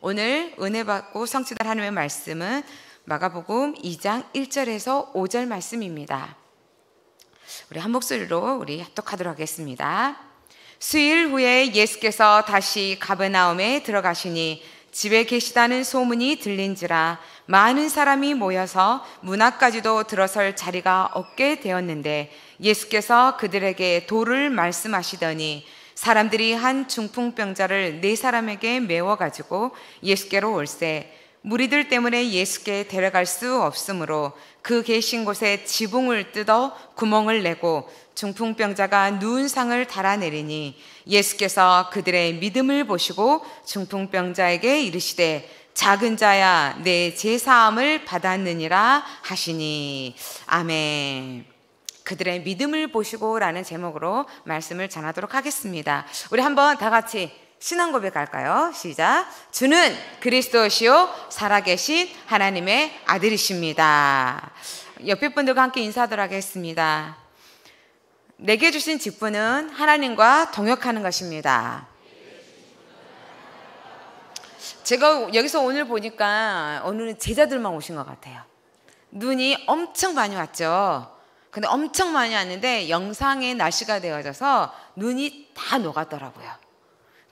오늘 은혜 받고 성취될 하나님의 말씀은 마가복음 2장 1절에서 5절 말씀입니다. 우리 한 목소리로 우리 합독하도록 하겠습니다. 수일 후에 예수께서 다시 가베나움에 들어가시니 집에 계시다는 소문이 들린지라 많은 사람이 모여서 문 앞까지도 들어설 자리가 없게 되었는데 예수께서 그들에게 도를 말씀하시더니 사람들이 한 중풍병자를 네 사람에게 메워 가지고 예수께로 올세 무리들 때문에 예수께 데려갈 수 없으므로 그 계신 곳에 지붕을 뜯어 구멍을 내고 중풍병자가 누운 상을 달아내리니 예수께서 그들의 믿음을 보시고 중풍병자에게 이르시되 작은 자야 내 제사함을 받았느니라 하시니 아멘. 그들의 믿음을 보시고라는 제목으로 말씀을 전하도록 하겠습니다. 우리 한번 다 같이 신앙 고백할까요? 시작. 주는 그리스도시요 살아계신 하나님의 아들이십니다. 옆에 분들과 함께 인사하도록 하겠습니다. 내게 주신 직분은 하나님과 동역하는 것입니다. 제가 여기서 오늘 보니까 오늘은 제자들만 오신 것 같아요. 눈이 엄청 많이 왔죠. 근데 엄청 많이 왔는데 영상에 날씨가 되어져서 눈이 다 녹았더라고요.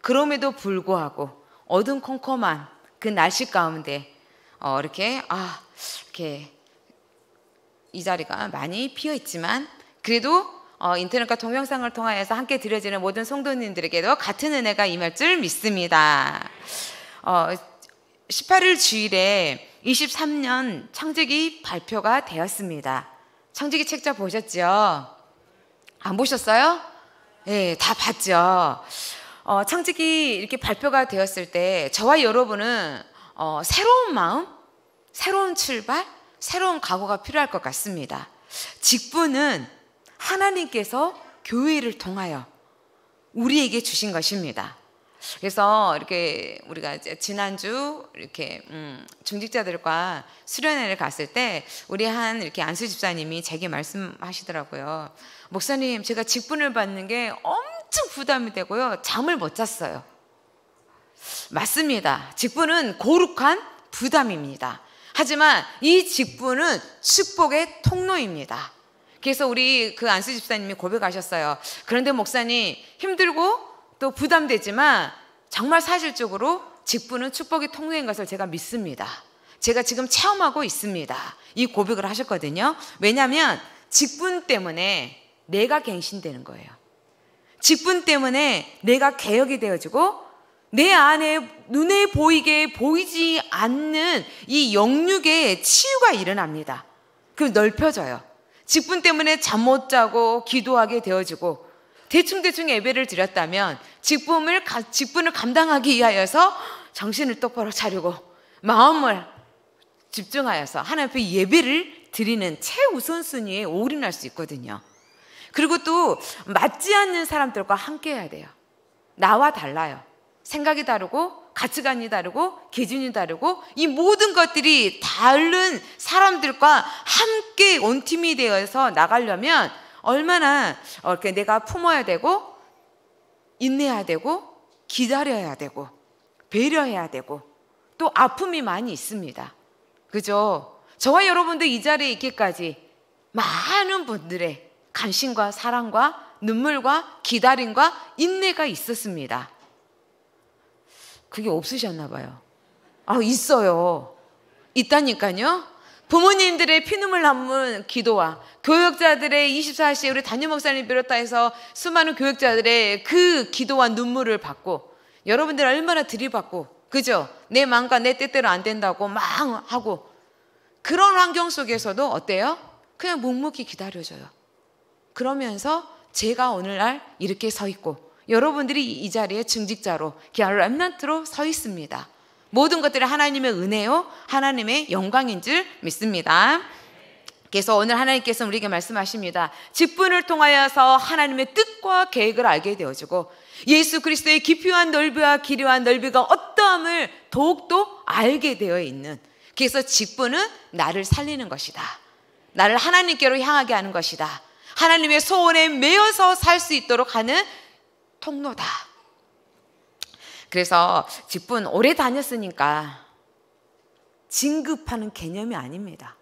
그럼에도 불구하고 어둠컴컴한 그 날씨 가운데 어, 이렇게 아 이렇게 이 자리가 많이 피어 있지만 그래도 어, 인터넷과 동영상을 통하여서 함께 드려지는 모든 성도님들에게도 같은 은혜가 임할 줄 믿습니다. 어, 18일 주일에 23년 창제기 발표가 되었습니다. 창직이 책자 보셨죠? 안 보셨어요? 예, 다 봤죠. 어, 창세기 이렇게 발표가 되었을 때 저와 여러분은 어, 새로운 마음, 새로운 출발, 새로운 각오가 필요할 것 같습니다. 직분은 하나님께서 교회를 통하여 우리에게 주신 것입니다. 그래서 이렇게 우리가 이제 지난주 이렇게 음, 중직자들과 수련회를 갔을 때 우리 한 이렇게 안수 집사님이 제게 말씀하시더라고요. 목사님, 제가 직분을 받는 게 엄청 부담이 되고요. 잠을 못 잤어요. 맞습니다. 직분은 고룩한 부담입니다. 하지만 이 직분은 축복의 통로입니다. 그래서 우리 그 안수 집사님이 고백하셨어요. 그런데 목사님 힘들고 또 부담되지만 정말 사실적으로 직분은 축복의 통로인 것을 제가 믿습니다. 제가 지금 체험하고 있습니다. 이 고백을 하셨거든요. 왜냐하면 직분 때문에 내가 갱신되는 거예요. 직분 때문에 내가 개혁이 되어지고 내 안에 눈에 보이게 보이지 않는 이 영육의 치유가 일어납니다. 그 넓혀져요. 직분 때문에 잠 못 자고 기도하게 되어지고 대충대충 예배를 드렸다면 직분을, 직분을 감당하기 위하여서 정신을 똑바로 차리고 마음을 집중하여서 하나님 앞에 예배를 드리는 최우선순위에 올인할 수 있거든요. 그리고 또 맞지 않는 사람들과 함께 해야 돼요. 나와 달라요. 생각이 다르고 가치관이 다르고 기준이 다르고 이 모든 것들이 다른 사람들과 함께 온팀이 되어서 나가려면 얼마나 어, 이렇게 내가 품어야 되고 인내해야 되고 기다려야 되고 배려해야 되고 또 아픔이 많이 있습니다. 그죠? 저와 여러분도 이 자리에 있기까지 많은 분들의 관심과 사랑과 눈물과 기다림과 인내가 있었습니다. 그게 없으셨나 봐요. 아, 있어요. 있다니까요. 부모님들의 피눈물 한문 기도와 교역자들의 24시에 우리 단임 목사님 비롯 해서 수많은 교역자들의 그 기도와 눈물을 받고 여러분들 얼마나 들이받고 그죠? 내 마음과 내 뜻대로 안 된다고 막 하고 그런 환경 속에서도 어때요? 그냥 묵묵히 기다려줘요. 그러면서 제가 오늘날 이렇게 서 있고 여러분들이 이 자리에 증직자로 기아로 엠난트로 서 있습니다. 모든 것들이 하나님의 은혜요, 하나님의 영광인 줄 믿습니다. 그래서 오늘 하나님께서 우리에게 말씀하십니다. 직분을 통하여서 하나님의 뜻과 계획을 알게 되어지고 예수 그리스도의 깊이와 넓이와 길이와 넓이가 어떠함을 더욱더 알게 되어 있는 그래서 직분은 나를 살리는 것이다. 나를 하나님께로 향하게 하는 것이다. 하나님의 소원에 매여서 살 수 있도록 하는 통로다. 그래서 직분 오래 다녔으니까 진급하는 개념이 아닙니다.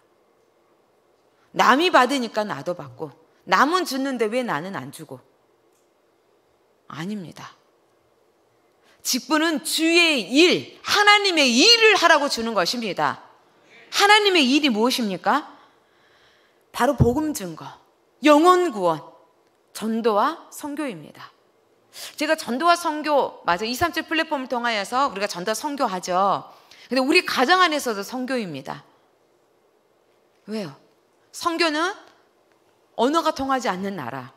남이 받으니까 나도 받고, 남은 주는데 왜 나는 안 주고? 아닙니다. 직분은 주의 일, 하나님의 일을 하라고 주는 것입니다. 하나님의 일이 무엇입니까? 바로 복음 증거, 영혼 구원, 전도와 선교입니다. 제가 전도와 성교 맞아 237 플랫폼을 통하여서 우리가 전도 와성교하죠 근데 우리 가정 안에서도 성교입니다 왜요? 성교는 언어가 통하지 않는 나라.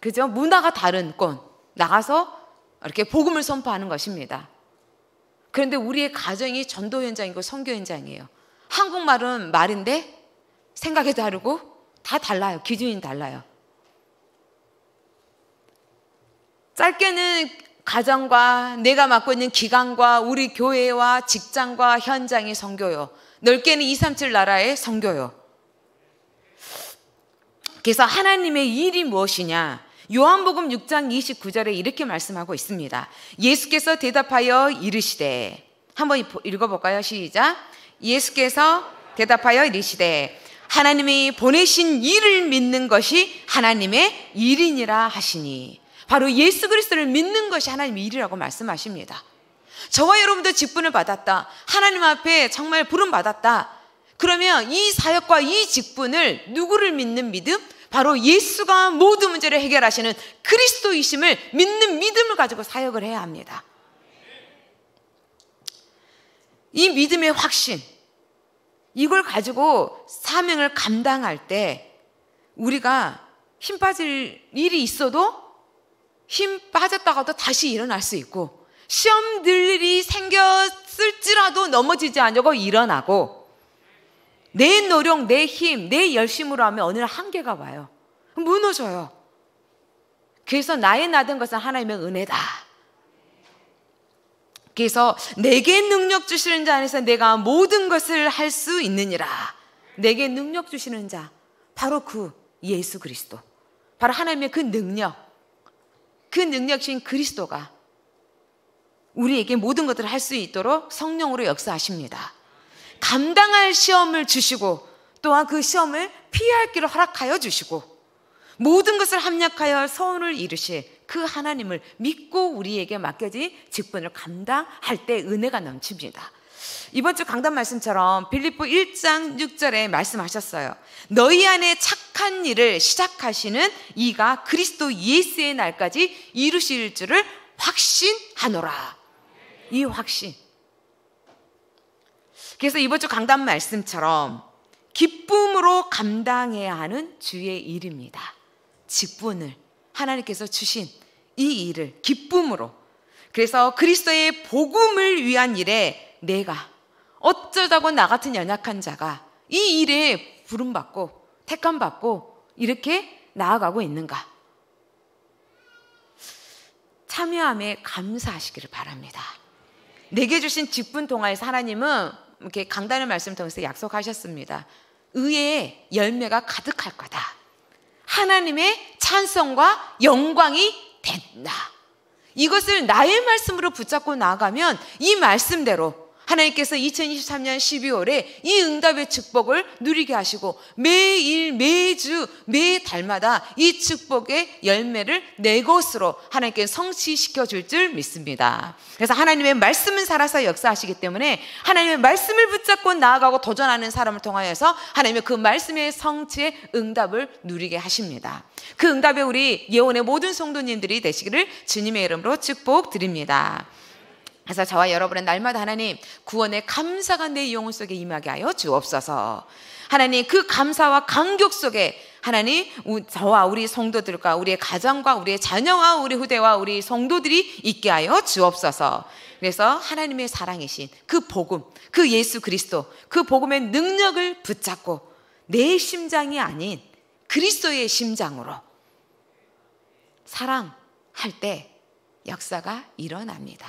그죠? 문화가 다른 권 나가서 이렇게 복음을 선포하는 것입니다. 그런데 우리의 가정이 전도 현장이고 성교 현장이에요. 한국말은 말인데 생각이 다르고 다 달라요. 기준이 달라요. 짧게는 가정과 내가 맡고 있는 기관과 우리 교회와 직장과 현장의 성교요. 넓게는 2, 3, 7 나라의 성교요. 그래서 하나님의 일이 무엇이냐? 요한복음 6장 29절에 이렇게 말씀하고 있습니다. 예수께서 대답하여 이르시되 한번 읽어볼까요? 시작. 예수께서 대답하여 이르시되 하나님이 보내신 일을 믿는 것이 하나님의 일이니라 하시니 바로 예수 그리스도를 믿는 것이 하나님의 일이라고 말씀하십니다. 저와 여러분도 직분을 받았다. 하나님 앞에 정말 부름 받았다. 그러면 이 사역과 이 직분을 누구를 믿는 믿음? 바로 예수가 모든 문제를 해결하시는 그리스도이심을 믿는 믿음을 가지고 사역을 해야 합니다. 이 믿음의 확신, 이걸 가지고 사명을 감당할 때 우리가 힘 빠질 일이 있어도 힘 빠졌다가도 다시 일어날 수 있고 시험들이 생겼을지라도 넘어지지 않으려고 일어나고 내 노력, 내 힘, 내 열심으로 하면 어느 날 한계가 와요. 무너져요. 그래서 나의 나된 것은 하나님의 은혜다. 그래서 내게 능력 주시는 자 안에서 내가 모든 것을 할 수 있느니라. 내게 능력 주시는 자 바로 그 예수 그리스도. 바로 하나님의 그 능력. 그 능력신 이 그리스도가 우리에게 모든 것들을 할 수 있도록 성령으로 역사하십니다. 감당할 시험을 주시고 또한 그 시험을 피할 길을 허락하여 주시고 모든 것을 합력하여 선을 이루실 그 하나님을 믿고 우리에게 맡겨진 직분을 감당할 때 은혜가 넘칩니다. 이번 주 강단 말씀처럼 빌립보 1장 6절에 말씀하셨어요. 너희 안에 착한 일을 시작하시는 이가 그리스도 예수의 날까지 이루실 줄을 확신하노라. 이 확신. 그래서 이번 주 강단 말씀처럼 기쁨으로 감당해야 하는 주의 일입니다. 직분을 하나님께서 주신 이 일을 기쁨으로 그래서 그리스도의 복음을 위한 일에 내가 어쩌다고 나 같은 연약한 자가 이 일에 부름받고 택함받고 이렇게 나아가고 있는가? 참여함에 감사하시기를 바랍니다. 내게 주신 직분 동안에 하나님은 이렇게 강단의 말씀 통해서 약속하셨습니다. 의의 열매가 가득할 거다. 하나님의 찬성과 영광이 된다. 이것을 나의 말씀으로 붙잡고 나아가면 이 말씀대로 하나님께서 2023년 12월에 이 응답의 축복을 누리게 하시고 매일 매주 매 달마다 이 축복의 열매를 내 것으로 하나님께 성취시켜 줄 줄 믿습니다. 그래서 하나님의 말씀은 살아서 역사하시기 때문에 하나님의 말씀을 붙잡고 나아가고 도전하는 사람을 통하여서 하나님의 그 말씀의 성취의 응답을 누리게 하십니다. 그 응답에 우리 예원의 모든 성도님들이 되시기를 주님의 이름으로 축복드립니다. 그래서 저와 여러분은 날마다 하나님 구원의 감사가 내 영혼 속에 임하게 하여 주옵소서. 하나님 그 감사와 감격 속에 하나님 저와 우리 성도들과 우리의 가정과 우리의 자녀와 우리 후대와 우리 성도들이 있게 하여 주옵소서. 그래서 하나님의 사랑이신 그 복음, 그 예수 그리스도, 그 복음의 능력을 붙잡고 내 심장이 아닌 그리스도의 심장으로 사랑할 때 역사가 일어납니다.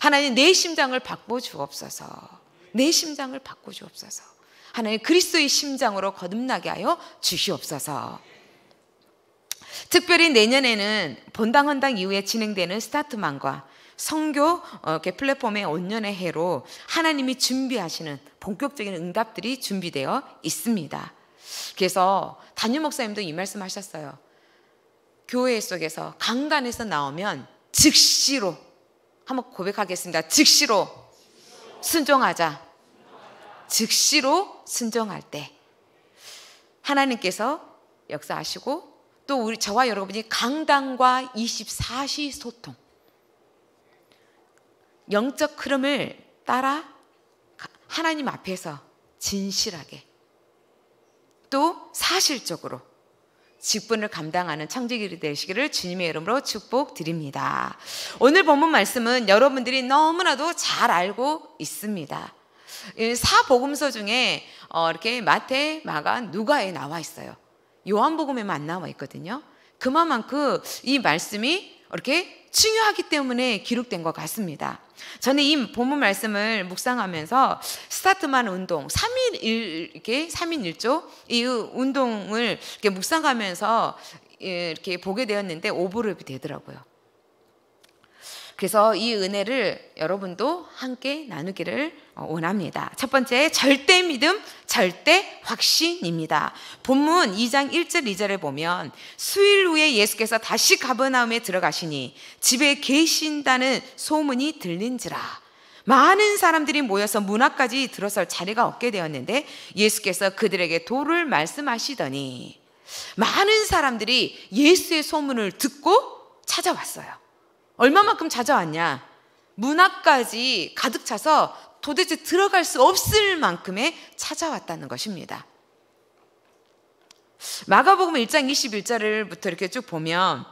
하나님 내 심장을 바꿔 주옵소서. 내 심장을 바꿔 주옵소서. 하나님 그리스도의 심장으로 거듭나게 하여 주시옵소서. 특별히 내년에는 본당 헌당 이후에 진행되는 스타트만과 성교 어, 플랫폼의 온년의 해로 하나님이 준비하시는 본격적인 응답들이 준비되어 있습니다. 그래서 단임 목사님도 이 말씀하셨어요. 교회 속에서 강단에서 나오면 즉시로 한번 고백하겠습니다. 즉시로 순종하자. 즉시로 순종할 때 하나님께서 역사하시고 또 우리 저와 여러분이 강당과 24시 소통 영적 흐름을 따라 하나님 앞에서 진실하게 또 사실적으로 직분을 감당하는 창조기이 되시기를 주님의 이름으로 축복드립니다. 오늘 본문 말씀은 여러분들이 너무나도 잘 알고 있습니다. 사복음서 중에 어, 이렇게 마태, 마가, 누가에 나와 있어요. 요한복음에만 안 나와 있거든요. 그만큼 이 말씀이 이렇게 중요하기 때문에 기록된 것 같습니다. 저는 이 본문 말씀을 묵상하면서 스타트만 운동, 3일 일, 이렇게 3인 1조 이 운동을 이렇게 묵상하면서 예, 이렇게 보게 되었는데 오버랩이 되더라고요. 그래서 이 은혜를 여러분도 함께 나누기를 어, 원합니다. 첫 번째, 절대 믿음, 절대 확신입니다. 본문 2장 1절 2절에 보면 수일 후에 예수께서 다시 가버나움에 들어가시니 집에 계신다는 소문이 들린지라. 많은 사람들이 모여서 문 앞까지 들어설 자리가 없게 되었는데 예수께서 그들에게 도를 말씀하시더니 많은 사람들이 예수의 소문을 듣고 찾아왔어요. 얼마만큼 찾아왔냐. 문학까지 가득 차서 도대체 들어갈 수 없을 만큼의 찾아왔다는 것입니다. 마가복음 1장 21절부터 이렇게 쭉 보면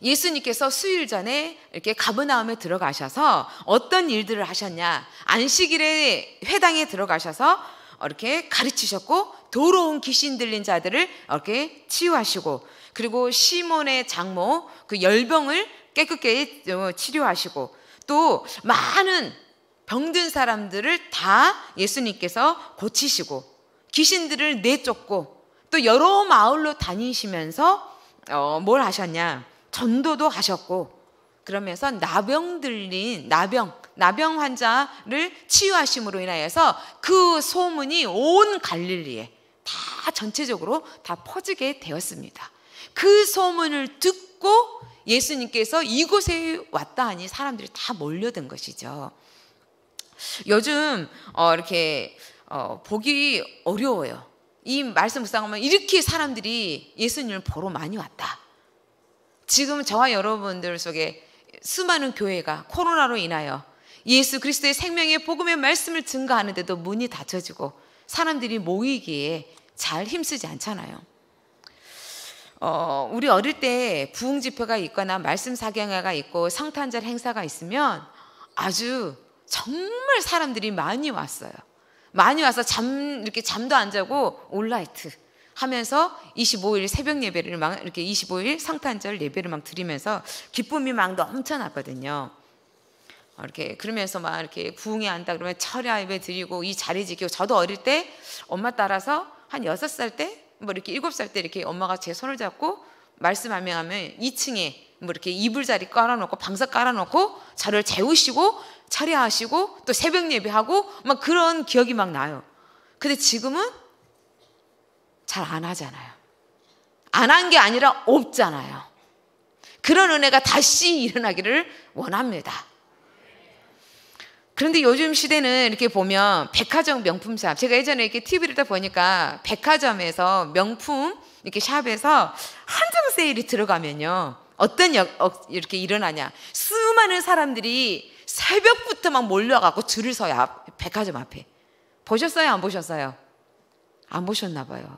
예수님께서 수일 전에 이렇게 가브나움에 들어가셔서 어떤 일들을 하셨냐. 안식일에 회당에 들어가셔서 이렇게 가르치셨고 더러운 귀신 들린 자들을 이렇게 치유하시고 그리고 시몬의 장모 그 열병을 깨끗게 어, 치료하시고 또 많은 병든 사람들을 다 예수님께서 고치시고 귀신들을 내쫓고 또 여러 마을로 다니시면서 어, 뭘 하셨냐 전도도 하셨고 그러면서 나병 들린 나병 나병 환자를 치유하심으로 인하여서 그 소문이 온 갈릴리에 다 전체적으로 다 퍼지게 되었습니다. 그 소문을 듣고 예수님께서 이곳에 왔다 하니 사람들이 다 몰려든 것이죠. 요즘 어, 이렇게 어, 보기 어려워요. 이 말씀 묵상하면 이렇게 사람들이 예수님을 보러 많이 왔다. 지금 저와 여러분들 속에 수많은 교회가 코로나로 인하여 예수 그리스도의 생명의 복음의 말씀을 증거하는데도 문이 닫혀지고 사람들이 모이기에 잘 힘쓰지 않잖아요. 어, 우리 어릴 때 부흥 집회가 있거나 말씀 사경회가 있고 성탄절 행사가 있으면 아주 정말 사람들이 많이 왔어요. 많이 와서 잠 이렇게 잠도 안 자고 온라이트 하면서 25일 새벽 예배를 막 이렇게 25일 성탄절 예배를 막 드리면서 기쁨이 막 넘쳐났거든요. 어, 이렇게 그러면서 막 이렇게 부흥이 한다 그러면 철야 예배 드리고 이 자리 지키고 저도 어릴 때 엄마 따라서 한6살때 뭐 이렇게 일곱 살 때 이렇게 엄마가 제 손을 잡고 말씀 안 명하면 2층에 뭐 이렇게 이불자리 깔아놓고 방석 깔아놓고 자를 재우시고 차례하시고 또 새벽 예배하고 막 그런 기억이 막 나요. 근데 지금은 잘 안 하잖아요. 안 한 게 아니라 없잖아요. 그런 은혜가 다시 일어나기를 원합니다. 그런데 요즘 시대는 이렇게 보면 백화점 명품샵 제가 예전에 이렇게 TV를 다 보니까 백화점에서 명품 이렇게 샵에서 한정 세일이 들어가면요 어떤 역, 어, 이렇게 일어나냐 수많은 사람들이 새벽부터 막 몰려가고 줄을 서요 앞, 백화점 앞에 보셨어요 안 보셨어요 안 보셨나 봐요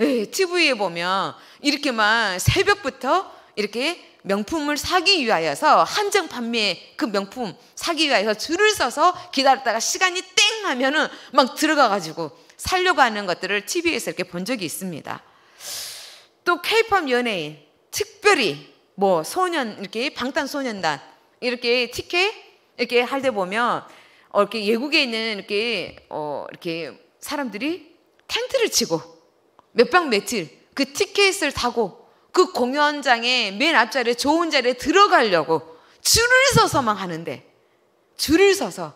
예, TV에 보면 이렇게 막 새벽부터 이렇게 명품을 사기 위하여서 한정 판매 그 명품 사기 위하여서 줄을 서서 기다렸다가 시간이 땡 하면은 막 들어가 가지고 살려고 하는 것들을 TV에서 이렇게 본 적이 있습니다. 또 K-팝 연예인 특별히 뭐 소년 이렇게 방탄소년단 이렇게 티켓 이렇게 할 때 보면 어, 이렇게 외국에 있는 이렇게 어, 이렇게 사람들이 텐트를 치고 몇박 며칠 그 티켓을 타고 그 공연장에 맨 앞자리에 좋은 자리에 들어가려고 줄을 서서만 하는데 줄을 서서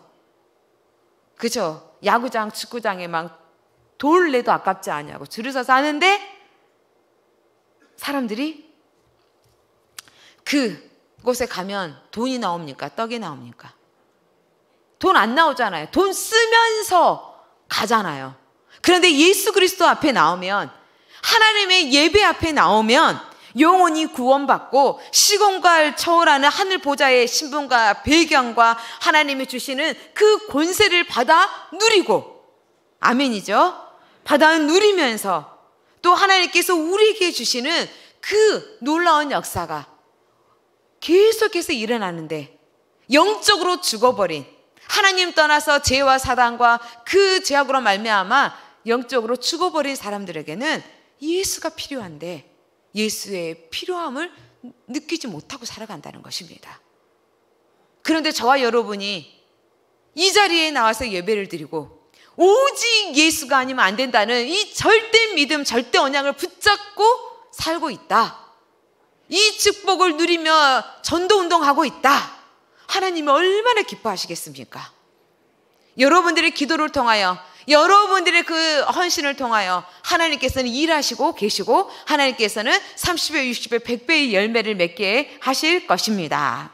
그죠? 야구장, 축구장에 막돌 래도 아깝지 않냐고 줄을 서서 하는데 사람들이 그곳에 가면 돈이 나옵니까? 떡이 나옵니까? 돈 안 나오잖아요. 돈 쓰면서 가잖아요. 그런데 예수 그리스도 앞에 나오면 하나님의 예배 앞에 나오면 영혼이 구원받고 시공과 를 초월하는 하늘 보좌의 신분과 배경과 하나님이 주시는 그 권세를 받아 누리고 아멘이죠. 받아 누리면서 또 하나님께서 우리에게 주시는 그 놀라운 역사가 계속해서 일어나는데 영적으로 죽어버린 하나님 떠나서 죄와 사단과 그 죄악으로 말미암아 영적으로 죽어버린 사람들에게는 예수가 필요한데 예수의 필요함을 느끼지 못하고 살아간다는 것입니다. 그런데 저와 여러분이 이 자리에 나와서 예배를 드리고 오직 예수가 아니면 안 된다는 이 절대 믿음, 절대 언양을 붙잡고 살고 있다. 이 축복을 누리며 전도 운동하고 있다. 하나님이 얼마나 기뻐하시겠습니까? 여러분들의 기도를 통하여 여러분들의 그 헌신을 통하여 하나님께서는 일하시고 계시고 하나님께서는 30배, 60배, 100배의 열매를 맺게 하실 것입니다.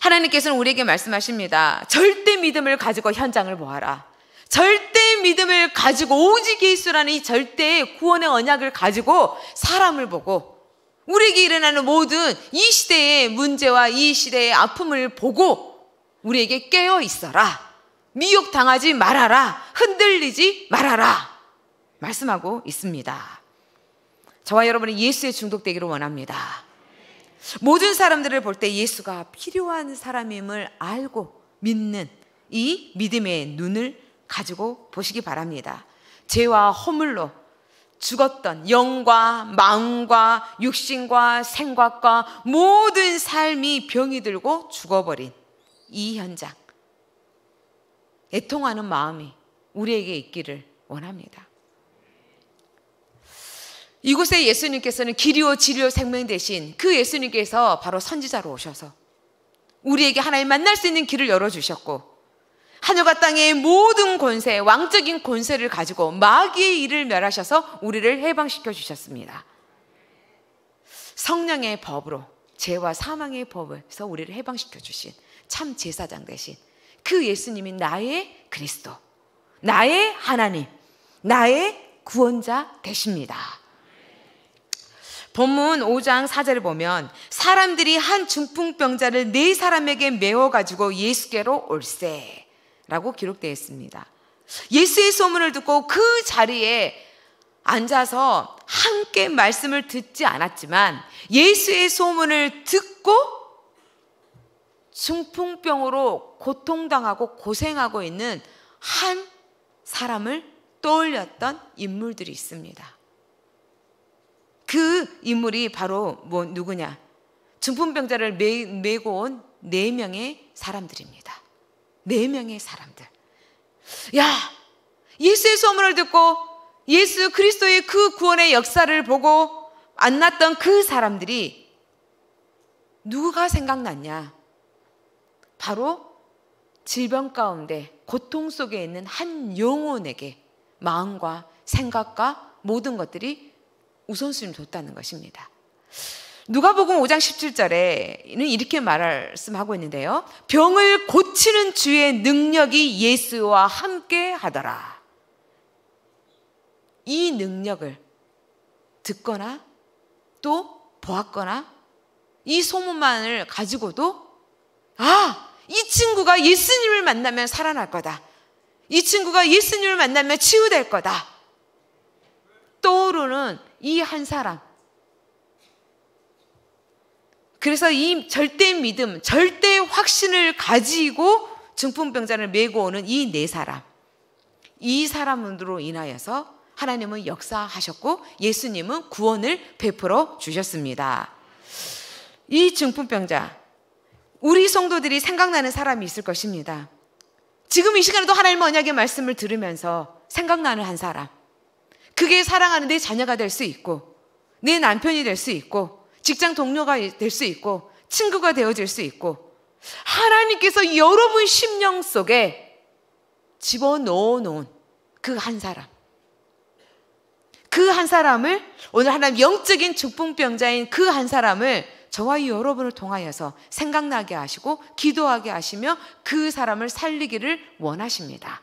하나님께서는 우리에게 말씀하십니다. 절대 믿음을 가지고 현장을 보아라. 절대 믿음을 가지고 오직 예수라는 이 절대의 구원의 언약을 가지고 사람을 보고 우리에게 일어나는 모든 이 시대의 문제와 이 시대의 아픔을 보고 우리에게 깨어 있어라. 미혹당하지 말아라. 흔들리지 말아라. 말씀하고 있습니다. 저와 여러분이 예수에 중독되기를 원합니다. 모든 사람들을 볼 때 예수가 필요한 사람임을 알고 믿는 이 믿음의 눈을 가지고 보시기 바랍니다. 죄와 허물로 죽었던 영과 마음과 육신과 생각과 모든 삶이 병이 들고 죽어버린 이 현장. 애통하는 마음이 우리에게 있기를 원합니다. 이곳에 예수님께서는 길이요 진리요 생명 대신 그 예수님께서 바로 선지자로 오셔서 우리에게 하나님 만날 수 있는 길을 열어주셨고 하늘과 땅의 모든 권세, 왕적인 권세를 가지고 마귀의 일을 멸하셔서 우리를 해방시켜 주셨습니다. 성령의 법으로 죄와 사망의 법에서 우리를 해방시켜 주신 참 제사장 대신 그 예수님이 나의 그리스도, 나의 하나님, 나의 구원자 되십니다. 본문 5장 4절을 보면 사람들이 한 중풍병자를 네 사람에게 메워 가지고 예수께로 올세라고 기록되어 있습니다. 예수의 소문을 듣고 그 자리에 앉아서 함께 말씀을 듣지 않았지만 예수의 소문을 듣고 중풍병으로 고통당하고 고생하고 있는 한 사람을 떠올렸던 인물들이 있습니다. 그 인물이 바로 뭐 누구냐? 중풍병자를 매, 메고 온 네 명의 사람들입니다. 네 명의 사람들. 야, 예수의 소문을 듣고 예수 그리스도의 그 구원의 역사를 보고 만났던 그 사람들이 누가 생각났냐? 바로 질병 가운데 고통 속에 있는 한 영혼에게 마음과 생각과 모든 것들이 우선순위를 뒀다는 것입니다. 누가복음 5장 17절에는 이렇게 말씀하고 있는데요. 병을 고치는 주의 능력이 예수와 함께 하더라. 이 능력을 듣거나 또 보았거나 이 소문만을 가지고도 아, 이 친구가 예수님을 만나면 살아날 거다. 이 친구가 예수님을 만나면 치유될 거다. 떠오르는 이 한 사람. 그래서 이 절대 믿음, 절대 확신을 가지고 중풍병자를 메고 오는 이 네 사람. 이 사람으로 인하여서 하나님은 역사하셨고 예수님은 구원을 베풀어 주셨습니다. 이 중풍병자, 우리 성도들이 생각나는 사람이 있을 것입니다. 지금 이 시간에도 하나님 언약의 말씀을 들으면서 생각나는 한 사람. 그게 사랑하는 내 자녀가 될 수 있고, 내 남편이 될 수 있고, 직장 동료가 될 수 있고, 친구가 되어질 수 있고, 하나님께서 여러분 심령 속에 집어넣어 놓은 그 한 사람. 그 한 사람을, 오늘 하나님 영적인 죽풍병자인 그 한 사람을 저와 여러분을 통하여서 생각나게 하시고 기도하게 하시며 그 사람을 살리기를 원하십니다.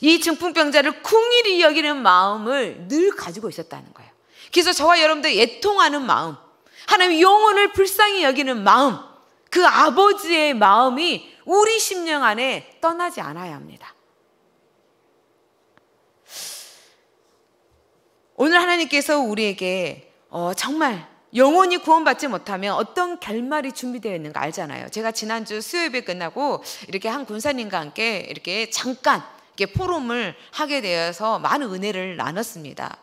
이 증풍병자를 궁일이 여기는 마음을 늘 가지고 있었다는 거예요. 그래서 저와 여러분들 애통하는 마음, 하나님 영혼을 불쌍히 여기는 마음, 그 아버지의 마음이 우리 심령 안에 떠나지 않아야 합니다. 오늘 하나님께서 우리에게 어, 정말 영혼이 구원받지 못하면 어떤 결말이 준비되어 있는가 알잖아요. 제가 지난주 수요일에 끝나고 이렇게 한 군사님과 함께 이렇게 잠깐 이렇게 포럼을 하게 되어서 많은 은혜를 나눴습니다.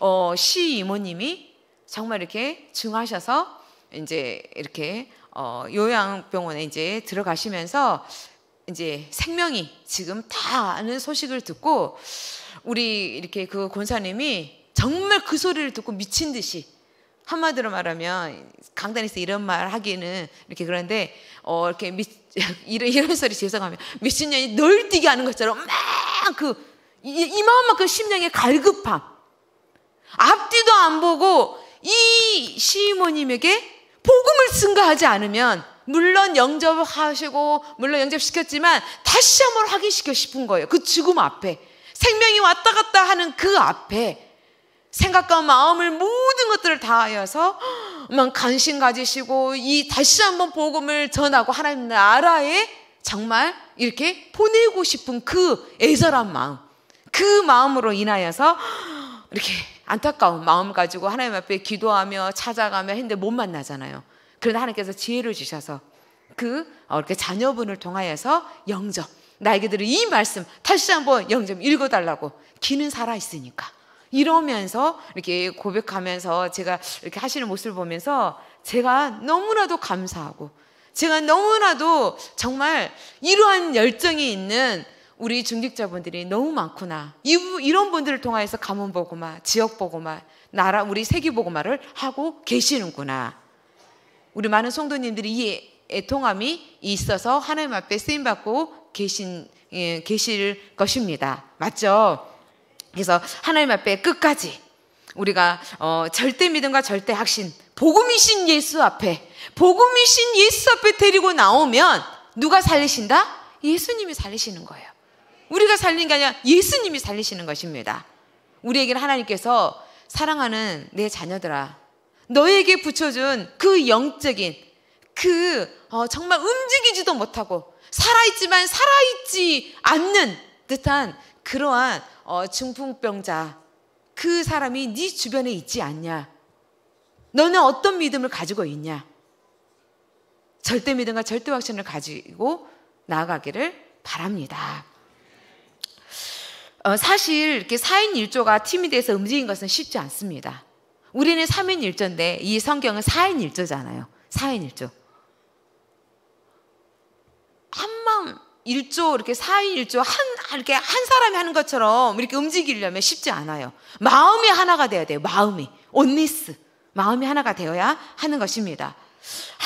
어, 시 이모님이 정말 이렇게 증하셔서 이제 이렇게 어, 요양병원에 이제 들어가시면서 이제 생명이 지금 다 아는 소식을 듣고 우리 이렇게 그군사님이 정말 그 소리를 듣고 미친 듯이 한마디로 말하면 강단에서 이런 말 하기는 이렇게 그런데 어 이렇게 미, 이런 이런 소리 죄송하면 미친년이 널뛰게 하는 것처럼 막 그 이마큼만큼심령의 갈급함 앞뒤도 안 보고 이 시모님에게 복음을 증가하지 않으면 물론 영접하시고 물론 영접시켰지만 다시 한번 확인시켜 싶은 거예요. 그 죽음 앞에 생명이 왔다 갔다 하는 그 앞에 생각과 마음을 모든 것들을 다하여서 막 관심 가지시고 이 다시 한번 복음을 전하고 하나님 나라에 정말 이렇게 보내고 싶은 그 애절한 마음, 그 마음으로 인하여서 이렇게 안타까운 마음을 가지고 하나님 앞에 기도하며 찾아가며 했는데 못 만나잖아요. 그런데 하나님께서 지혜를 주셔서 그 어, 이렇게 자녀분을 통하여서 영접, 나에게 들은 이 말씀 다시 한번 영접 읽어달라고 기는 살아 있으니까. 이러면서 이렇게 고백하면서 제가 이렇게 하시는 모습을 보면서 제가 너무나도 감사하고 제가 너무나도 정말 이러한 열정이 있는 우리 중직자분들이 너무 많구나. 이, 이런 분들을 통해서 가문 보고마, 지역 보고마, 나라 우리 세계 보고마를 하고 계시는구나. 우리 많은 성도님들이 이 애통함이 있어서 하나님 앞에 쓰임 받고 계신 예, 계실 것입니다. 맞죠? 그래서 하나님 앞에 끝까지 우리가 어, 절대 믿음과 절대 확신, 복음이신 예수 앞에, 복음이신 예수 앞에 데리고 나오면 누가 살리신다? 예수님이 살리시는 거예요. 우리가 살린 게 아니라 예수님이 살리시는 것입니다. 우리에게는 하나님께서 사랑하는 내 자녀들아, 너에게 붙여준 그 영적인, 그 어, 정말 움직이지도 못하고 살아있지만 살아있지 않는 듯한 그러한 어, 중풍병자 그 사람이 네 주변에 있지 않냐? 너는 어떤 믿음을 가지고 있냐? 절대 믿음과 절대 확신을 가지고 나아가기를 바랍니다. 어, 사실 이렇게 4인 1조가 팀이 돼서 움직인 것은 쉽지 않습니다. 우리는 3인 1조인데 이 성경은 4인 1조잖아요. 4인 1조. 한마음 일조 이렇게 사인 일조 한 이렇게 한 사람이 하는 것처럼 이렇게 움직이려면 쉽지 않아요. 마음이 하나가 돼야 돼요. 마음이 온니스 마음이 하나가 되어야 하는 것입니다.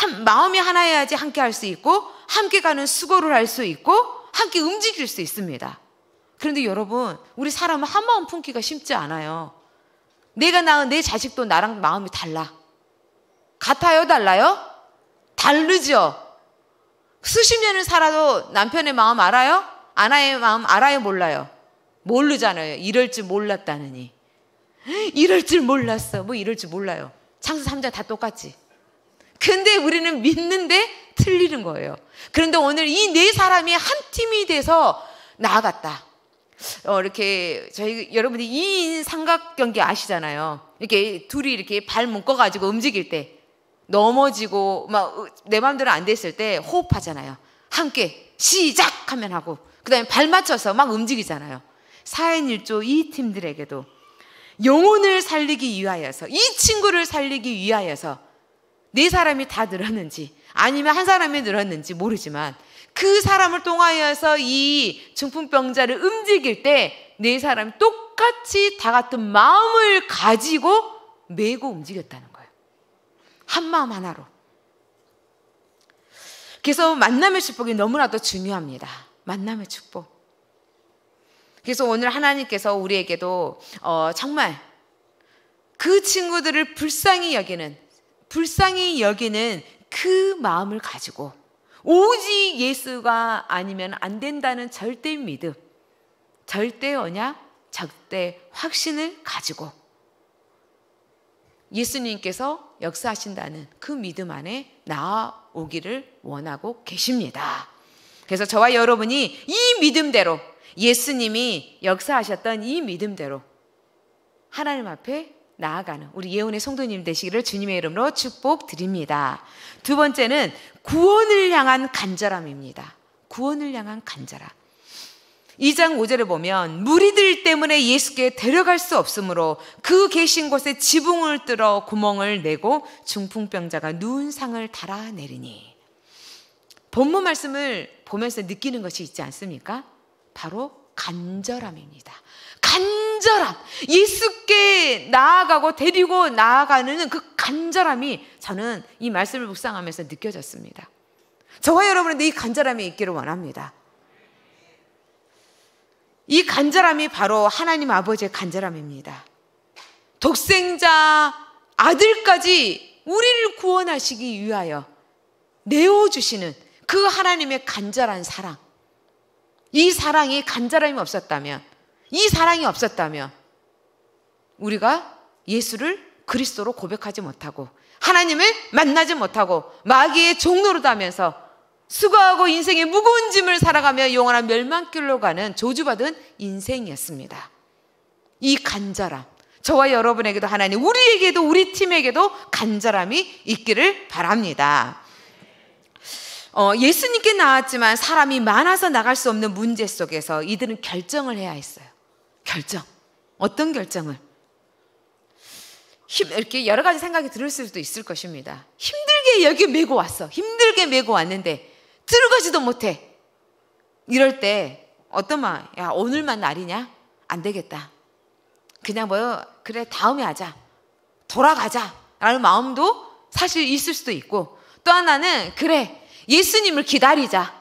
한, 마음이 하나여야지 함께 할 수 있고 함께 가는 수고를 할 수 있고 함께 움직일 수 있습니다. 그런데 여러분 우리 사람은 한 마음 품기가 쉽지 않아요. 내가 낳은 내 자식도 나랑 마음이 달라. 같아요, 달라요? 다르죠. 수십 년을 살아도 남편의 마음 알아요? 아나의 마음 알아요? 몰라요? 모르잖아요. 이럴 줄 몰랐다느니. 이럴 줄 몰랐어. 뭐 이럴 줄 몰라요. 창수 3장 다 똑같지. 근데 우리는 믿는데 틀리는 거예요. 그런데 오늘 이 네 사람이 한 팀이 돼서 나아갔다. 어, 이렇게 저희 여러분들이 2인 삼각경계 아시잖아요. 이렇게 둘이 이렇게 발 묶어가지고 움직일 때 넘어지고 막내 마음대로 안 됐을 때 호흡하잖아요. 함께 시작 하면 하고 그다음에 발 맞춰서 막 움직이잖아요. 사인일조이 팀들에게도 영혼을 살리기 위하여서 이 친구를 살리기 위하여서 네 사람이 다 늘었는지 아니면 한 사람이 늘었는지 모르지만 그 사람을 통하여서 이 중풍병자를 움직일 때 네 사람이 똑같이 다 같은 마음을 가지고 메고 움직였다는 거예요. 한마음 하나로. 그래서 만남의 축복이 너무나도 중요합니다. 만남의 축복. 그래서 오늘 하나님께서 우리에게도 어, 정말 그 친구들을 불쌍히 여기는 불쌍히 여기는 그 마음을 가지고 오직 예수가 아니면 안 된다는 절대 믿음, 절대 언약, 절대 확신을 가지고 예수님께서 역사하신다는 그 믿음 안에 나아오기를 원하고 계십니다. 그래서 저와 여러분이 이 믿음대로 예수님이 역사하셨던 이 믿음대로 하나님 앞에 나아가는 우리 예언의 성도님 되시기를 주님의 이름으로 축복드립니다. 두 번째는 구원을 향한 간절함입니다. 구원을 향한 간절함. 2장 5절에 보면 무리들 때문에 예수께 데려갈 수 없으므로 그 계신 곳에 지붕을 뚫어 구멍을 내고 중풍병자가 누운 상을 달아내리니 본문 말씀을 보면서 느끼는 것이 있지 않습니까? 바로 간절함입니다. 간절함. 예수께 나아가고 데리고 나아가는 그 간절함이 저는 이 말씀을 묵상하면서 느껴졌습니다. 저와 여러분의 이 간절함이 있기를 원합니다. 이 간절함이 바로 하나님 아버지의 간절함입니다. 독생자 아들까지 우리를 구원하시기 위하여 내어주시는 그 하나님의 간절한 사랑. 이 사랑이 간절함이 없었다면, 이 사랑이 없었다면, 우리가 예수를 그리스도로 고백하지 못하고, 하나님을 만나지 못하고, 마귀의 종로로 다면서 수고하고 인생의 무거운 짐을 살아가며 영원한 멸망길로 가는 조주받은 인생이었습니다. 이 간절함, 저와 여러분에게도 하나님, 우리에게도 우리 팀에게도 간절함이 있기를 바랍니다. 어, 예수님께 나왔지만 사람이 많아서 나갈 수 없는 문제 속에서 이들은 결정을 해야 했어요. 결정. 어떤 결정을? 힘, 이렇게 여러 가지 생각이 들을 수도 있을 것입니다. 힘들게 여기 메고 왔어. 힘들게 메고 왔는데 들어가지도 못해. 이럴 때 어떤 말, 야, 오늘만 날이냐? 안 되겠다. 그냥 뭐, 그래, 다음에 하자. 돌아가자. 라는 마음도 사실 있을 수도 있고, 또 하나는, 그래, 예수님을 기다리자.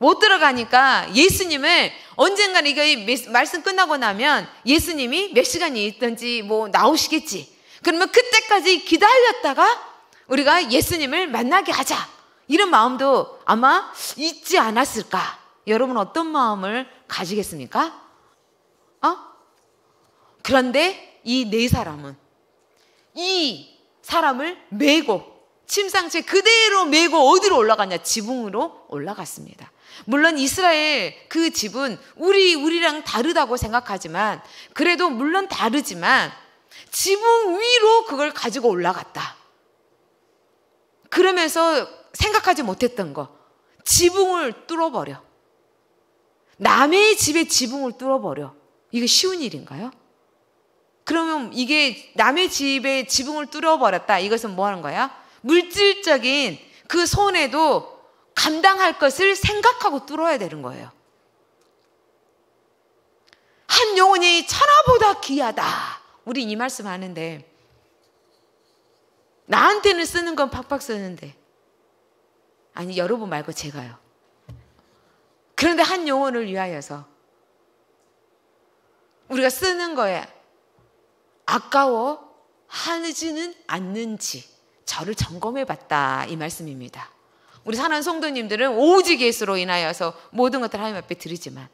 못 들어가니까 예수님을 언젠가 이거 말씀 끝나고 나면 예수님이 몇 시간이 있든지 뭐 나오시겠지. 그러면 그때까지 기다렸다가 우리가 예수님을 만나게 하자. 이런 마음도 아마 있지 않았을까? 여러분 어떤 마음을 가지겠습니까? 어? 그런데 이 네 사람은 이 사람을 메고 침상체 그대로 메고 어디로 올라갔냐? 지붕으로 올라갔습니다. 물론 이스라엘 그 집은 우리 우리랑 다르다고 생각하지만 그래도 물론 다르지만 지붕 위로 그걸 가지고 올라갔다. 그러면서 생각하지 못했던 거. 지붕을 뚫어버려. 남의 집에 지붕을 뚫어버려. 이게 쉬운 일인가요? 그러면 이게 남의 집에 지붕을 뚫어버렸다. 이것은 뭐 하는 거야? 물질적인 그손에도 감당할 것을 생각하고 뚫어야 되는 거예요. 한 영혼이 천하보다 귀하다. 우리 이 말씀 하는데 나한테는 쓰는 건 팍팍 쓰는데 아니 여러분 말고 제가요. 그런데 한 영혼을 위하여서 우리가 쓰는 거에 아까워 하지는 않는지 저를 점검해 봤다 이 말씀입니다. 우리 사는 성도님들은 오직 예수로 인하여서 모든 것들 하나님 앞에 드리지만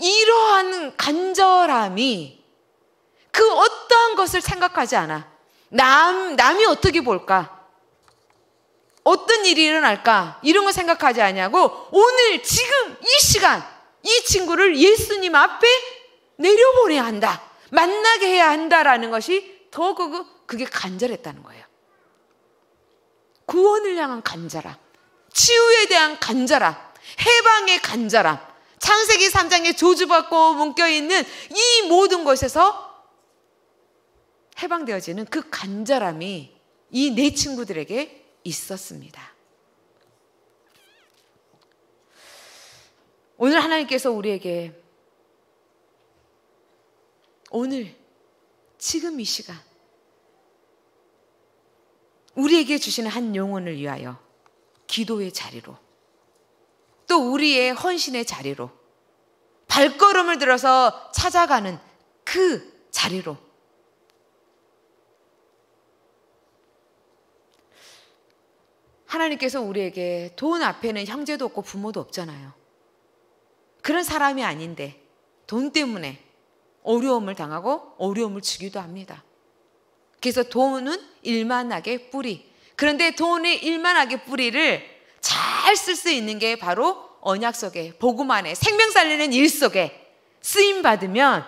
이러한 간절함이 그 어떠한 것을 생각하지 않아. 남, 남이 어떻게 볼까? 어떤 일이 일어날까? 이런 거 생각하지 않냐고 오늘 지금 이 시간 이 친구를 예수님 앞에 내려보내야 한다. 만나게 해야 한다라는 것이 더 그거 그게 간절했다는 거예요. 구원을 향한 간절함, 치유에 대한 간절함, 해방의 간절함, 창세기 3장에 조주받고 묶여 있는 이 모든 것에서 해방되어지는 그 간절함이 이 네 친구들에게 있었습니다. 오늘 하나님께서 우리에게 오늘 지금 이 시간 우리에게 주시는 한 영혼을 위하여 기도의 자리로 또 우리의 헌신의 자리로 발걸음을 들어서 찾아가는 그 자리로 하나님께서 우리에게 돈 앞에는 형제도 없고 부모도 없잖아요. 그런 사람이 아닌데 돈 때문에 어려움을 당하고 어려움을 주기도 합니다. 그래서 돈은 일만하게 뿌리. 그런데 돈의 일만하게 뿌리를 잘 쓸 수 있는 게 바로 언약 속에 복음 안에 생명 살리는 일 속에 쓰임 받으면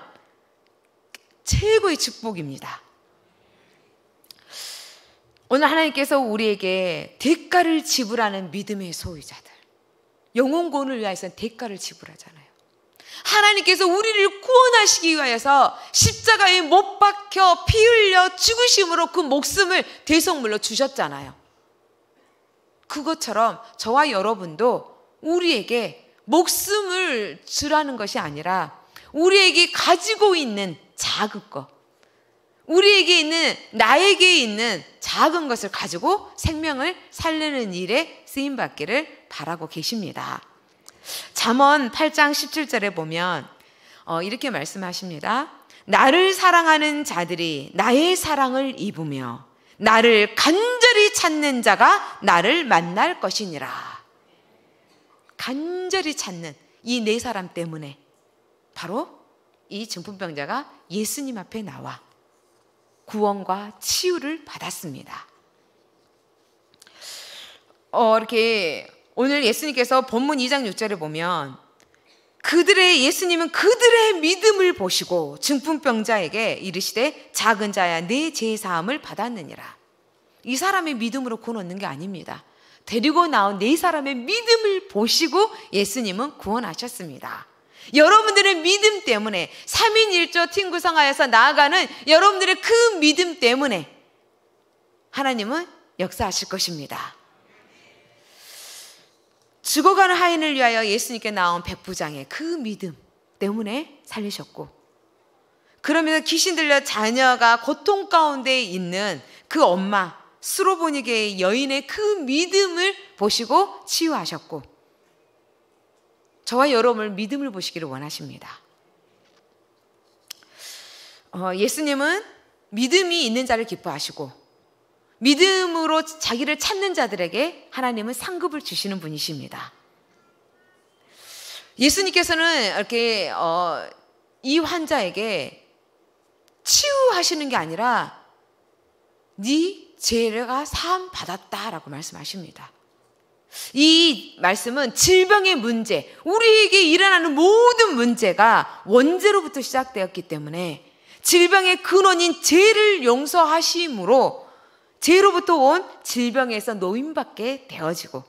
최고의 축복입니다. 오늘 하나님께서 우리에게 대가를 지불하는 믿음의 소유자들, 영혼권을 위해서는 대가를 지불하잖아요. 하나님께서 우리를 구원하시기 위해서 십자가에 못 박혀 피 흘려 죽으심으로 그 목숨을 대성물로 주셨잖아요. 그것처럼 저와 여러분도 우리에게 목숨을 주라는 것이 아니라 우리에게 가지고 있는 자극 것, 우리에게 있는 나에게 있는 작은 것을 가지고 생명을 살리는 일에 쓰임 받기를 바라고 계십니다. 잠언 8장 17절에 보면 어, 이렇게 말씀하십니다. 나를 사랑하는 자들이 나의 사랑을 입으며 나를 간절히 찾는 자가 나를 만날 것이니라. 간절히 찾는 이 네 사람 때문에 바로 이 증풍병자가 예수님 앞에 나와 구원과 치유를 받았습니다. 어, 이렇게 오늘 예수님께서 본문 2장 6절에 보면 그들의 예수님은 그들의 믿음을 보시고 증풍병자에게 이르시되 작은 자야 내 제사함을 받았느니라. 이 사람의 믿음으로 구원 얻는 게 아닙니다. 데리고 나온 네 사람의 믿음을 보시고 예수님은 구원하셨습니다. 여러분들의 믿음 때문에 3인 1조 팀 구성하여서 나아가는 여러분들의 그 믿음 때문에 하나님은 역사하실 것입니다. 죽어가는 하인을 위하여 예수님께 나온 백부장의 그 믿음 때문에 살리셨고 그러면서 귀신 들려 자녀가 고통 가운데 있는 그 엄마 스로보니게의 여인의 그 믿음을 보시고 치유하셨고 저와 여러분을 믿음을 보시기를 원하십니다. 어, 예수님은 믿음이 있는 자를 기뻐하시고 믿음으로 자기를 찾는 자들에게 하나님은 상급을 주시는 분이십니다. 예수님께서는 이렇게 어, 이 환자에게 치유하시는 게 아니라 네 죄가 사함 받았다라고 말씀하십니다. 이 말씀은 질병의 문제, 우리에게 일어나는 모든 문제가 원죄로부터 시작되었기 때문에 질병의 근원인 죄를 용서하심으로 죄로부터 온 질병에서 노인받게 되어지고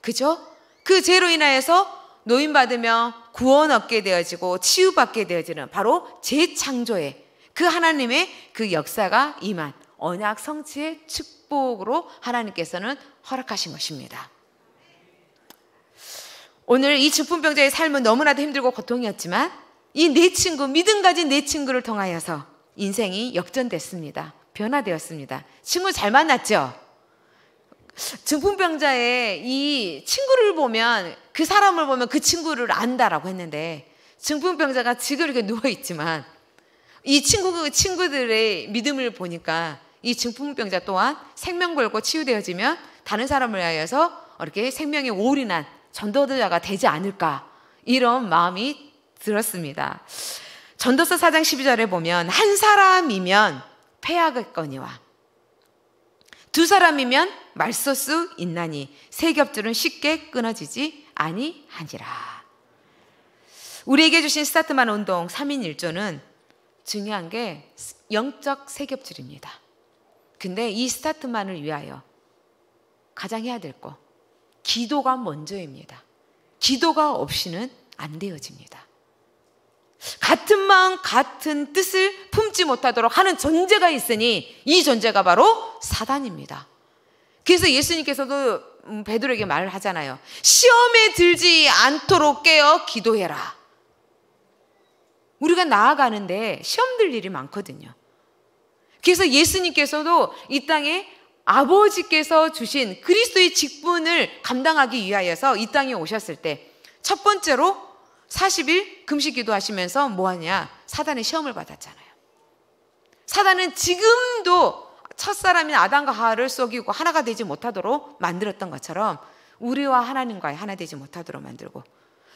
그죠? 그 죄로 인하여서 노인받으며 구원 얻게 되어지고 치유받게 되어지는 바로 재창조의 그 하나님의 그 역사가 임한 언약 성취의 축복으로 하나님께서는 허락하신 것입니다. 오늘 이 중풍병자의 삶은 너무나도 힘들고 고통이었지만 이네 친구, 믿음 가진 네 친구를 통하여서 인생이 역전됐습니다. 변화되었습니다. 친구 잘 만났죠? 중풍병자의 이 친구를 보면 그 사람을 보면 그 친구를 안다라고 했는데 중풍병자가 지금 이렇게 누워있지만 이 친구, 친구들의 믿음을 보니까 이 증풍병자 또한 생명 걸고 치유되어지면 다른 사람을 위 하여서 이렇게 생명의 올인한 전도자가 되지 않을까 이런 마음이 들었습니다. 전도서 4장 12절에 보면 한 사람이면 패하겠거니와 두 사람이면 말소수 있나니 세 겹줄은 쉽게 끊어지지 아니하니라. 우리에게 주신 스타트만 운동 3인 1조는 중요한 게 영적 세 겹줄입니다. 근데 이 스타트만을 위하여 가장 해야 될 거. 기도가 먼저입니다. 기도가 없이는 안 되어집니다. 같은 마음, 같은 뜻을 품지 못하도록 하는 존재가 있으니 이 존재가 바로 사단입니다. 그래서 예수님께서도 음, 베드로에게 말을 하잖아요. 시험에 들지 않도록 깨어 기도해라. 우리가 나아가는데 시험 들 일이 많거든요. 그래서 예수님께서도 이 땅에 아버지께서 주신 그리스도의 직분을 감당하기 위하여서 이 땅에 오셨을 때 첫 번째로 40일 금식 기도하시면서 뭐 하냐? 사단의 시험을 받았잖아요. 사단은 지금도 첫사람인 아담과 하와를 속이고 하나가 되지 못하도록 만들었던 것처럼 우리와 하나님과의 하나 되지 못하도록 만들고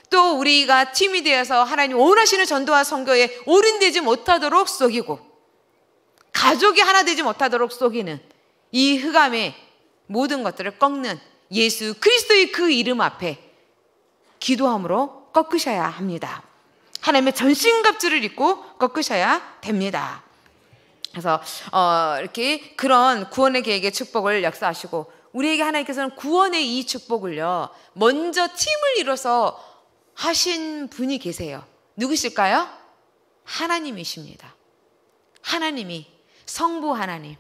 또 우리가 팀이 되어서 하나님 원하시는 전도와 성교에오른되지 못하도록 속이고 가족이 하나 되지 못하도록 속이는 이 흑암의 모든 것들을 꺾는 예수 그리스도의 그 이름 앞에 기도함으로 꺾으셔야 합니다. 하나님의 전신갑주를 입고 꺾으셔야 됩니다. 그래서 어, 이렇게 그런 구원의 계획의 축복을 역사하시고 우리에게 하나님께서는 구원의 이 축복을요 먼저 팀을 이뤄서 하신 분이 계세요. 누구실까요? 하나님이십니다. 하나님이 성부 하나님,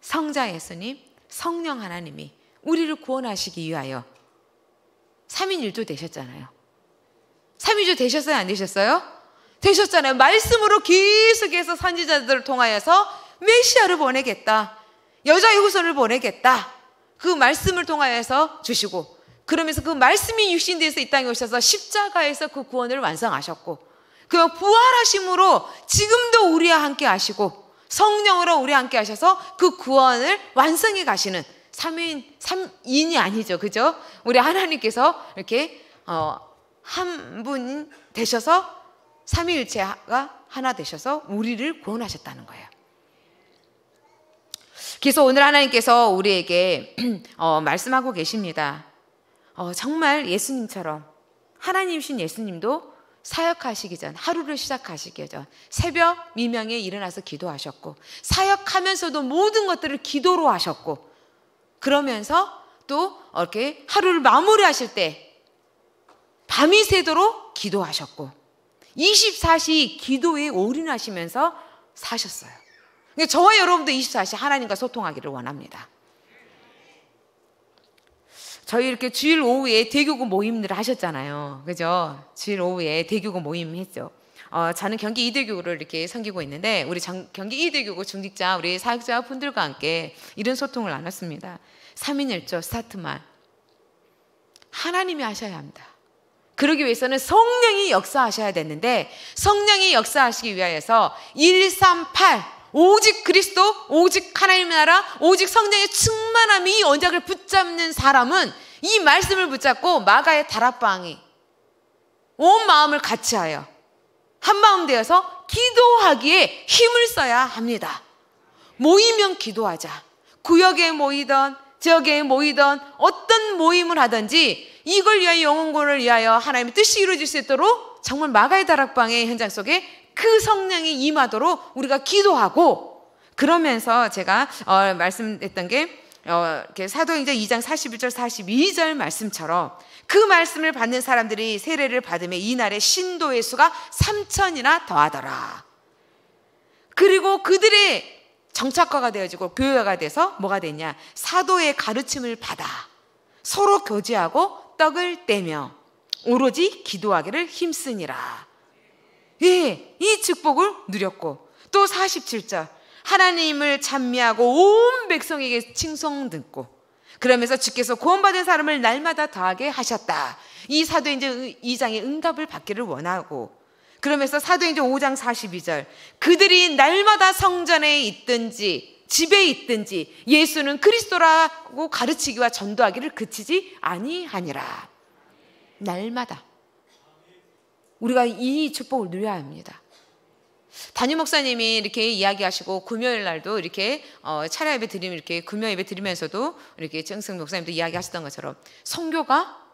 성자 예수님, 성령 하나님이 우리를 구원하시기 위하여 3인1도 되셨잖아요. 3인조 되셨어요? 안 되셨어요? 되셨잖아요. 말씀으로 계속해서 선지자들을 통하여서 메시아를 보내겠다. 여자 의 후손을 보내겠다. 그 말씀을 통하여서 주시고 그러면서 그 말씀이 육신되어서이 땅에 오셔서 십자가에서 그 구원을 완성하셨고 그 부활하심으로 지금도 우리와 함께 하시고 성령으로 우리 함께 하셔서 그 구원을 완성해 가시는 삼인 삼인이 아니죠. 그죠? 우리 하나님께서 이렇게 어, 한 분 되셔서 삼위일체가 하나 되셔서 우리를 구원하셨다는 거예요. 그래서 오늘 하나님께서 우리에게 어, 말씀하고 계십니다. 어, 정말 예수님처럼 하나님이신 예수님도 사역하시기 전, 하루를 시작하시기 전, 새벽 미명에 일어나서 기도하셨고, 사역하면서도 모든 것들을 기도로 하셨고, 그러면서 또 이렇게 하루를 마무리하실 때, 밤이 새도록 기도하셨고, 24시 기도에 올인하시면서 사셨어요. 그러니까 저와 여러분도 24시 하나님과 소통하기를 원합니다. 저희 이렇게 주일 오후에 대교구 모임을 하셨잖아요. 그죠? 주일 오후에 대교구 모임 했죠. 어, 저는 경기 이대교구를 이렇게 섬기고 있는데 우리 정, 경기 이대교구 중직자 우리 사역자 분들과 함께 이런 소통을 나눴습니다. 3인일조 스타트만 하나님이 하셔야 합니다. 그러기 위해서는 성령이 역사하셔야 되는데 성령이 역사하시기 위하서138 오직 그리스도, 오직 하나님의 나라, 오직 성령의 충만함이 이 언약을 붙 붙잡는 사람은 이 말씀을 붙잡고 마가의 다락방이 온 마음을 같이하여 한 마음 되어서 기도하기에 힘을 써야 합니다. 모이면 기도하자. 구역에 모이던 지역에 모이던 어떤 모임을 하든지 이걸 위한 영혼고를 위하여 하나님의 뜻이 이루어질 수 있도록 정말 마가의 다락방의 현장 속에 그 성령이 임하도록 우리가 기도하고 그러면서 제가 어, 말씀했던 게 어, 이렇게 사도행전 2장 41절 42절 말씀처럼 그 말씀을 받는 사람들이 세례를 받으며 이날의 신도의 수가 3천이나 더하더라. 그리고 그들의 정착과가 되어지고 교회가 돼서 뭐가 되냐? 사도의 가르침을 받아 서로 교제하고 떡을 떼며 오로지 기도하기를 힘쓰니라. 예, 이 축복을 누렸고 또 47절 하나님을 찬미하고 온 백성에게 칭송 듣고 그러면서 주께서 구원받은 사람을 날마다 더하게 하셨다. 이 사도행전 2장의 응답을 받기를 원하고 그러면서 사도행전 5장 42절 그들이 날마다 성전에 있든지 집에 있든지 예수는 그리스도라고 가르치기와 전도하기를 그치지 아니하니라. 날마다 우리가 이 축복을 누려야 합니다. 단임 목사님이 이렇게 이야기하시고 금요일 날도 이렇게 어, 차례 예배 드리면 이렇게 금요 예배 드리면서도 이렇게 정승 목사님도 이야기하셨던 것처럼 성교가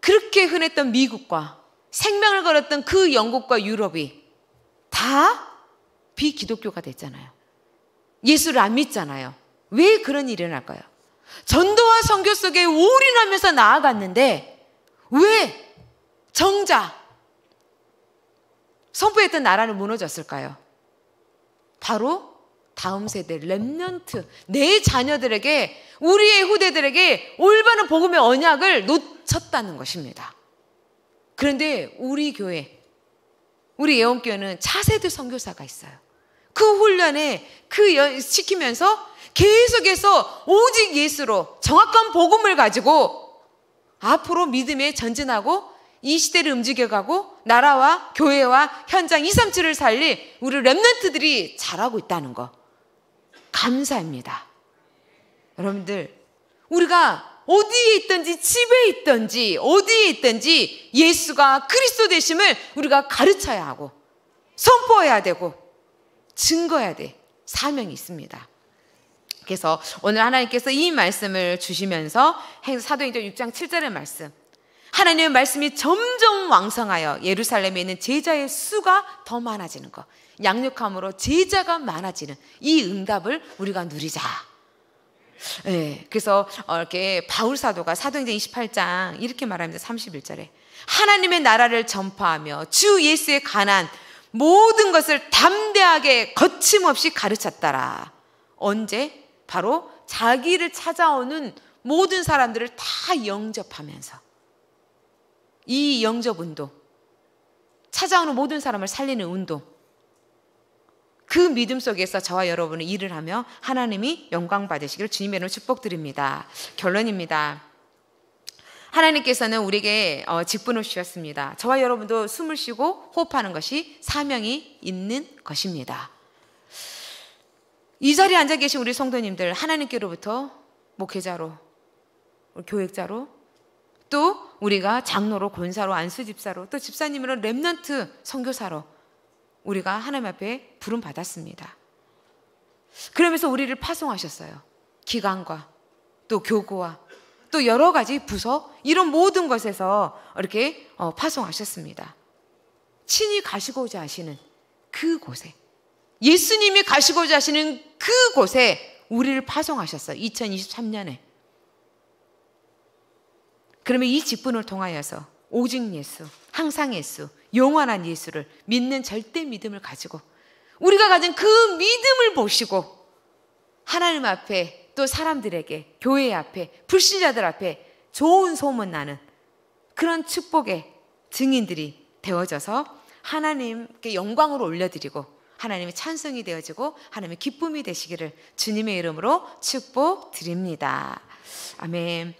그렇게 흔했던 미국과 생명을 걸었던 그 영국과 유럽이 다 비기독교가 됐잖아요. 예수를 안 믿잖아요. 왜 그런 일이 일어날까요? 전도와 성교 속에 올인하면서 나아갔는데 왜 정작 선포했던 나라는 무너졌을까요? 바로 다음 세대 렘넌트 내 자녀들에게 우리의 후대들에게 올바른 복음의 언약을 놓쳤다는 것입니다. 그런데 우리 교회 우리 예원교회는 차세대 선교사가 있어요. 그 훈련에 그 시키면서 계속해서 오직 예수로 정확한 복음을 가지고 앞으로 믿음에 전진하고 이 시대를 움직여가고 나라와 교회와 현장 237을 살리 우리 랩런트들이 잘하고 있다는 거 감사합니다. 여러분들 우리가 어디에 있든지 집에 있든지 어디에 있든지 예수가 그리스도 되심을 우리가 가르쳐야 하고 선포해야 되고 증거해야 돼 사명이 있습니다. 그래서 오늘 하나님께서 이 말씀을 주시면서 사도행전 6장 7절의 말씀 하나님의 말씀이 점점 왕성하여 예루살렘에 있는 제자의 수가 더 많아지는 것. 양육함으로 제자가 많아지는 이 응답을 우리가 누리자. 예, 네, 그래서 어, 이렇게 바울 사도가 사도행전 28장 이렇게 말합니다. 31절에 하나님의 나라를 전파하며 주예수에 관한 모든 것을 담대하게 거침없이 가르쳤더라. 언제 바로 자기를 찾아오는 모든 사람들을 다 영접하면서 이 영접 운동, 찾아오는 모든 사람을 살리는 운동, 그 믿음 속에서 저와 여러분은 일을 하며 하나님이 영광 받으시기를 주님의 이름으로 축복드립니다. 결론입니다. 하나님께서는 우리에게 어, 직분을 주셨습니다. 저와 여러분도 숨을 쉬고 호흡하는 것이 사명이 있는 것입니다. 이 자리에 앉아 계신 우리 성도님들 하나님께로부터 목회자로 교육자로 또 우리가 장로로 권사로 안수 집사로 또 집사님으로 렘넌트 선교사로 우리가 하나님 앞에 부름 받았습니다. 그러면서 우리를 파송하셨어요. 기관과 또 교구와 또 여러 가지 부서 이런 모든 것에서 이렇게 어, 파송하셨습니다. 친히 가시고자 하시는 그곳에 예수님이 가시고자 하시는 그곳에 우리를 파송하셨어요. 2023년에. 그러면 이 직분을 통하여서 오직 예수, 항상 예수, 영원한 예수를 믿는 절대 믿음을 가지고 우리가 가진 그 믿음을 보시고 하나님 앞에 또 사람들에게 교회 앞에 불신자들 앞에 좋은 소문 나는 그런 축복의 증인들이 되어져서 하나님께 영광으로 올려드리고 하나님의 찬성이 되어지고 하나님의 기쁨이 되시기를 주님의 이름으로 축복드립니다. 아멘.